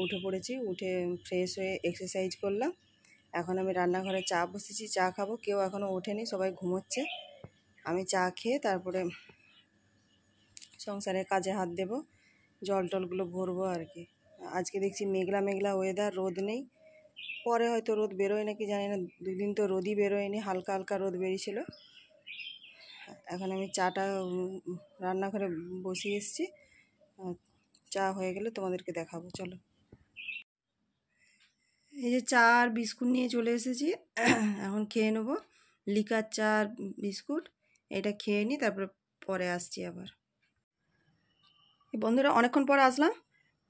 উঠে পড়েছি উঠে ফ্রেশ হয়ে এক্সারসাইজ করলাম এখন আমি রান্নাঘরে চা বসেছি চা খাবো কেউ এখনও ওঠেনি সবাই ঘুমোচ্ছে আমি চা খেয়ে তারপরে সংসারের কাজে হাত দেব জল টলগুলো ভরবো আর কি আজকে দেখছি মেঘলা মেঘলা ওয়েদার রোদ নেই পরে হয়তো রোদ বেরোয় নাকি জানি না দুদিন তো রোদই বেরোয়নি হালকা হালকা রোদ বেরিয়েছিল এখন আমি চাটা রান্নাঘরে বসিয়ে এসেছি চা হয়ে গেলে তোমাদেরকে দেখাবো চলো এই যে চা আর বিস্কুট নিয়ে চলে এসেছি এখন খেয়ে নেবো লিকার চা আর বিস্কুট এটা খেয়ে নিই তারপরে পরে আসছি আবার বন্ধুরা অনেকক্ষণ পর আসলাম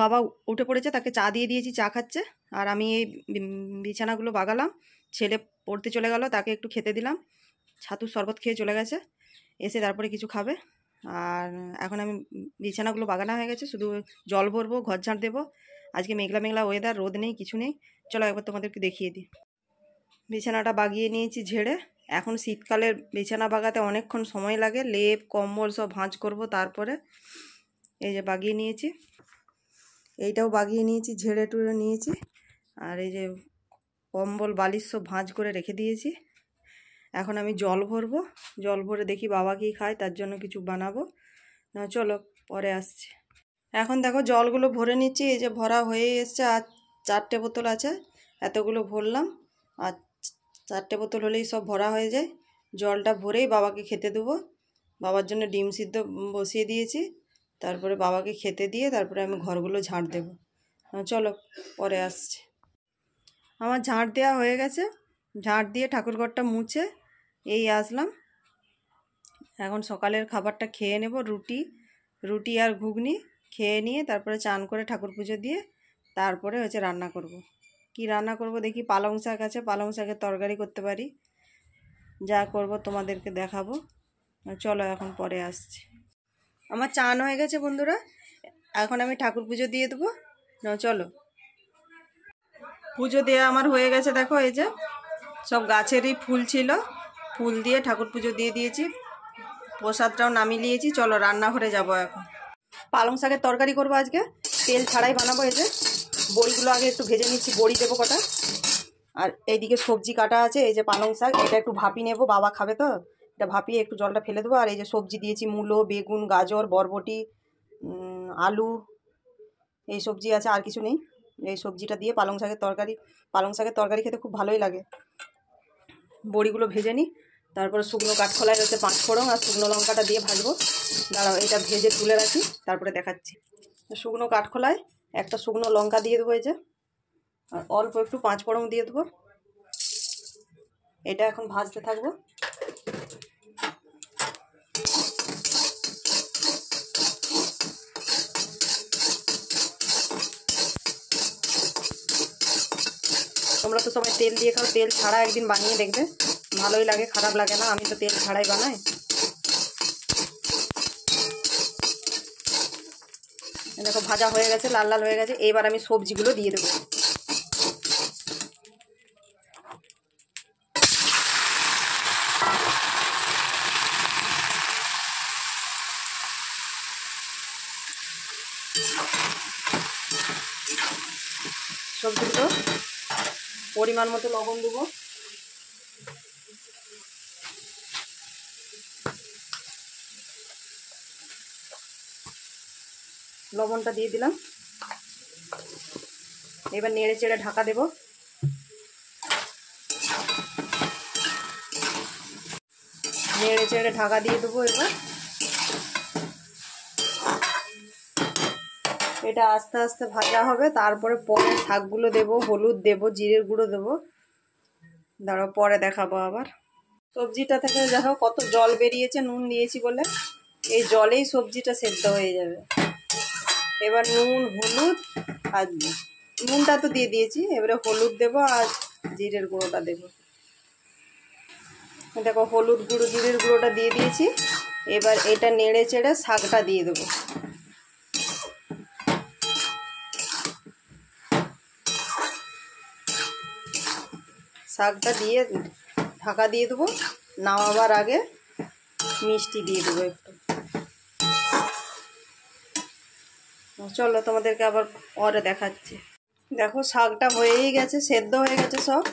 বাবা উঠে পড়েছে তাকে চা দিয়ে দিয়েছি চা খাচ্ছে আর আমি এই বিছানাগুলো বাগালাম ছেলে পড়তে চলে গেল তাকে একটু খেতে দিলাম ছাতুর শরবত খেয়ে চলে গেছে এসে তারপরে কিছু খাবে আর এখন আমি বিছানাগুলো বাগানা হয়ে গেছে শুধু জল ভরবো ঘর ঝাঁট দেবো আজকে মেঘলা মেঘলা ওয়েদার রোদ নেই কিছু নেই চলো একবার তোমাদেরকে দেখিয়ে দিই বিছানাটা বাগিয়ে নিয়েছি ঝেড়ে এখন শীতকালের বিছানা বাগাতে অনেকক্ষণ সময় লাগে লেপ কম্বল সব ভাঁজ করব তারপরে এই যে বাগিয়ে নিয়েছি এইটাও বাগিয়ে নিয়েছি ঝেড়ে টুড়ে নিয়েছি আর এই যে কম্বল বালিশ সব ভাঁজ করে রেখে দিয়েছি এখন আমি জল ভরবো জল ভরে দেখি বাবা কি খায় তার জন্য কিছু বানাবো না চলো পরে আসছে এখন দেখো জলগুলো ভরে নিচ্ছি এই যে ভরা হয়ে এসছে আর চারটে বোতল আছে এতগুলো ভরলাম আর চারটে বোতল হলেই সব ভরা হয়ে যায় জলটা ভরেই বাবাকে খেতে দেবো বাবার জন্য ডিম সিদ্ধ বসিয়ে দিয়েছি তারপরে বাবাকে খেতে দিয়ে তারপরে আমি ঘরগুলো ঝাঁট দেব হ্যাঁ, চলো পরে আসছে আমার ঝাঁট দেওয়া হয়ে গেছে ঝাঁট দিয়ে ঠাকুরঘরটা মুছে এই আসলাম এখন সকালের খাবারটা খেয়ে নেব রুটি রুটি আর ঘুগনি খেয়ে নিয়ে তারপরে চান করে ঠাকুর পুজো দিয়ে তারপরে হচ্ছে রান্না করব। কি রান্না করব দেখি পালং শাক আছে পালং শাকের তরকারি করতে পারি যা করব তোমাদেরকে দেখাবো চলো এখন পরে আসছি আমার চান হয়ে গেছে বন্ধুরা এখন আমি ঠাকুর পুজো দিয়ে দেবো চলো পুজো দেওয়া আমার হয়ে গেছে দেখো এই যে সব গাছেরই ফুল ছিল ফুল দিয়ে ঠাকুর পুজো দিয়ে দিয়েছি প্রসাদটাও নামিয়ে নিয়েছি চলো রান্নাঘরে যাবো এখন পালং শাকের তরকারি করবো আজকে তেল ছাড়াই বানাবো এসে বড়িগুলো আগে একটু ভেজে নিচ্ছি বড়ি দেবো কটা আর এইদিকে সবজি কাটা আছে এই যে পালং শাক এটা একটু ভাপি নেব বাবা খাবে তো এটা ভাপিয়ে একটু জলটা ফেলে দেবো আর এই যে সবজি দিয়েছি মূলো বেগুন গাজর বরবটি আলু এই সবজি আছে আর কিছু নেই এই সবজিটা দিয়ে পালং শাকের তরকারি পালং শাকের তরকারি খেতে খুব ভালোই লাগে বড়িগুলো ভেজে নিই তারপরে শুকনো কাঠখোলায় রয়েছে পাঁচ ফোড়ন আর শুকনো লঙ্কাটা দিয়ে ভাজবো দাঁড়াও এটা ভেজে তুলে রাখি তারপরে দেখাচ্ছি শুকনো কাঠখোলায় একটা শুকনো লঙ্কা দিয়ে দেবো এই যে আর অল্প একটু পাঁচ ফোড়ন দিয়ে দেবো এটা এখন ভাজতে থাকবো তোমরা তো সবাই তেল দিয়ে খাও তেল ছাড়া একদিন বানিয়ে দেখবে ভালোই লাগে খারাপ লাগে না আমি তো তেল ছাড়াই বানাই দেখো ভাজা হয়ে গেছে লাল লাল হয়ে গেছে এবার আমি সবজিগুলো দিয়ে দেবো সবজিগুলো পরিমাণ মতো লবণ দেবো লবণটা দিয়ে দিলাম এবার নেড়ে চেড়ে ঢাকা দেব নেড়ে চেড়ে ঢাকা দিয়ে দেবো এবার এটা আস্তে আস্তে ভাজা হবে তারপরে পরে শাকগুলো দেব হলুদ দেব জিরের গুঁড়ো দেব দাঁড়াও পরে দেখাবো আবার সবজিটা থেকে দেখো কত জল বেরিয়েছে নুন দিয়েছি বলে এই জলেই সবজিটা সেদ্ধ হয়ে যাবে এবার নুন হলুদ আর নুনটা তো দিয়ে দিয়েছি এবারে হলুদ দেবো আর জিরের গুঁড়োটা দেবো দেখো হলুদ গুঁড়ো জিরের গুঁড়োটা দিয়ে দিয়েছি এবার এটা নেড়ে চেড়ে শাকটা দিয়ে দেবো শাকটা দিয়ে ঢাকা দিয়ে দেবো নামাবার আগে মিষ্টি দিয়ে দেবো চলো তোমাদেরকে আবার পরে দেখাচ্ছি দেখো শাকটা হয়েই গেছে সেদ্ধ হয়ে গেছে সব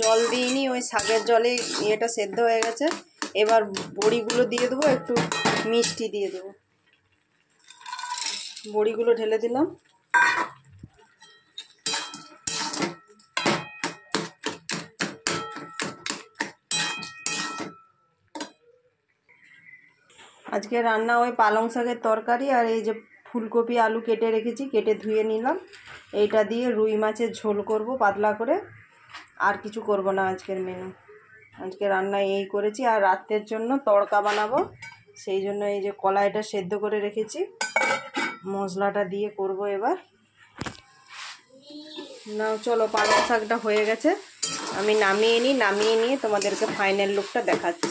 জল দিইনি ওই শাকের জলে ইয়েটা সেদ্ধ হয়ে গেছে এবার বড়িগুলো দিয়ে দেবো একটু মিষ্টি দিয়ে দেবো বড়িগুলো ঢেলে দিলাম আজকে রান্না ওই পালং শাকের তরকারি আর এই যে ফুলকপি আলু কেটে রেখেছি কেটে ধুয়ে নিলাম এইটা দিয়ে রুই মাছের ঝোল করব পাতলা করে আর কিছু করব না আজকের মেনু আজকে রান্না এই করেছি আর রাত্রের জন্য তড়কা বানাবো সেই জন্য এই যে কলাইটা সেদ্ধ করে রেখেছি মশলাটা দিয়ে করব এবার না চলো পালং শাকটা হয়ে গেছে আমি নামিয়ে নিই নামিয়ে নিয়ে তোমাদেরকে ফাইনাল লুকটা দেখাচ্ছি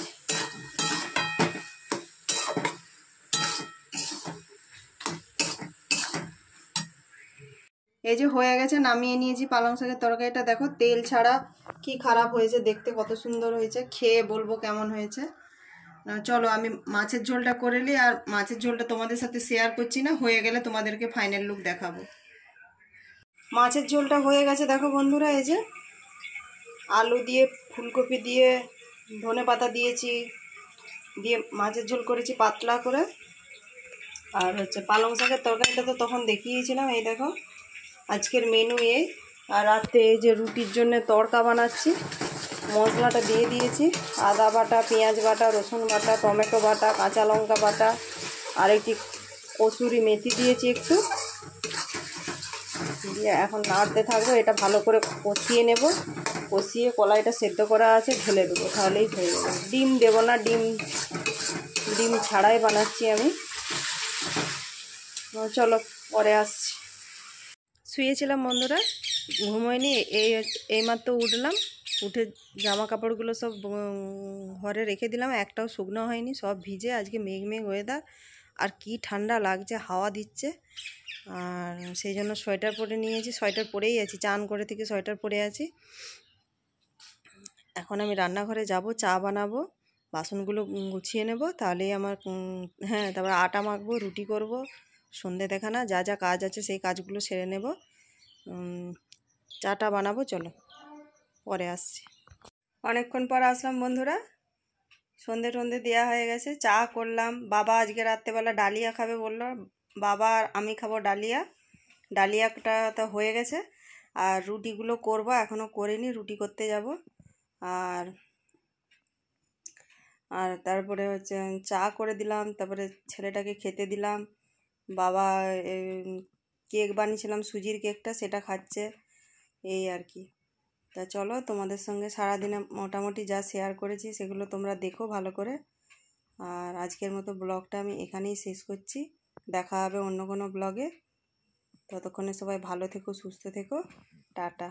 এই যে হয়ে গেছে নামিয়ে নিয়েছি পালং শাকের তরকারিটা দেখো তেল ছাড়া কি খারাপ হয়েছে দেখতে কত সুন্দর হয়েছে খেয়ে বলবো কেমন হয়েছে চলো আমি মাছের ঝোলটা করে নিই আর মাছের ঝোলটা তোমাদের সাথে শেয়ার করছি না হয়ে গেলে তোমাদেরকে ফাইনাল লুক দেখাবো মাছের ঝোলটা হয়ে গেছে দেখো বন্ধুরা এই যে আলু দিয়ে ফুলকপি দিয়ে ধনে পাতা দিয়েছি দিয়ে মাছের ঝোল করেছি পাতলা করে আর হচ্ছে পালং শাকের তরকারিটা তো তখন দেখিয়েছিলাম এই দেখো আজকের মেনু এ আর রাতে যে রুটির জন্য তড়কা বানাচ্ছি মশলাটা দিয়ে দিয়েছি আদা বাটা পেঁয়াজ বাটা রসুন বাটা টমেটো বাটা কাঁচা লঙ্কা বাটা আর একটি কসুরি মেথি দিয়েছি একটু দিয়ে এখন নাড়তে থাকবো এটা ভালো করে কষিয়ে নেব কষিয়ে কলাইটা সেদ্ধ করা আছে ঢেলে দেবো তাহলেই হয়ে যাবে ডিম দেব না ডিম ডিম ছাড়াই বানাচ্ছি আমি চলো পরে আসছি শুয়েছিলাম বন্ধুরা ঘুমোয়নি এই এইমাত্র উঠলাম উঠে জামা কাপড়গুলো সব ঘরে রেখে দিলাম একটাও শুকনো হয়নি সব ভিজে আজকে মেঘ মেঘ ওয়েদার আর কি ঠান্ডা লাগছে হাওয়া দিচ্ছে আর সেই জন্য সোয়েটার পরে নিয়েছি সোয়েটার পরেই আছি চান করে থেকে সোয়েটার পরে আছি এখন আমি রান্নাঘরে যাব চা বানাবো বাসনগুলো গুছিয়ে নেব তাহলেই আমার হ্যাঁ তারপর আটা মাখবো রুটি করব সন্ধে দেখা না যা যা কাজ আছে সেই কাজগুলো সেরে নেব চাটা বানাবো চলো পরে আসছি অনেকক্ষণ পর আসলাম বন্ধুরা সন্ধে টন্ধে দেওয়া হয়ে গেছে চা করলাম বাবা আজকে রাত্রেবেলা ডালিয়া খাবে বললো বাবা আর আমি খাবো ডালিয়া ডালিয়াটা তো হয়ে গেছে আর রুটিগুলো করব এখনও করিনি রুটি করতে যাব আর আর তারপরে হচ্ছে চা করে দিলাম তারপরে ছেলেটাকে খেতে দিলাম বাবা কেক বানিয়েছিলাম সুজির কেকটা সেটা খাচ্ছে এই আর কি তা চলো তোমাদের সঙ্গে সারাদিনে মোটামুটি যা শেয়ার করেছি সেগুলো তোমরা দেখো ভালো করে আর আজকের মতো ব্লগটা আমি এখানেই শেষ করছি দেখা হবে অন্য কোনো ব্লগে ততক্ষণে সবাই ভালো থেকো সুস্থ থেকো টাটা